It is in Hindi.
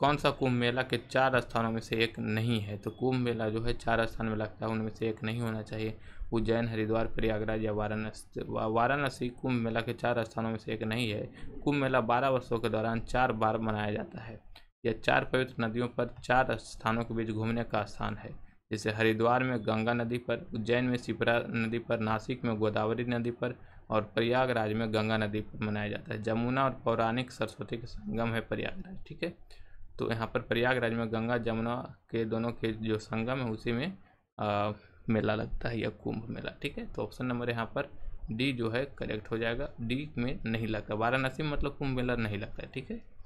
कौन सा कुंभ मेला के चार स्थानों में से एक नहीं है तो कुंभ मेला जो है चार स्थान में लगता है उनमें से एक नहीं होना चाहिए उज्जैन हरिद्वार प्रयागराज या वाराणसी वाराणसी कुंभ मेला के चार स्थानों में से एक नहीं है कुंभ मेला बारह वर्षों के दौरान चार बार मनाया जाता है यह चार पवित्र नदियों पर चार स्थानों के बीच घूमने का स्थान है जैसे हरिद्वार में गंगा नदी पर उज्जैन में सिपरा नदी पर नासिक में गोदावरी नदी पर और प्रयागराज में गंगा नदी पर मनाया जाता है जमुना और पौराणिक सरस्वती के संगम है प्रयागराज ठीक है तो यहाँ पर प्रयागराज में गंगा जमुना के दोनों के जो संगम है उसी में आ, मेला लगता है या कुंभ मेला ठीक है तो ऑप्शन नंबर यहाँ पर डी जो है करेक्ट हो जाएगा डी में नहीं लगता वाराणसी मतलब कुंभ मेला नहीं लगता ठीक है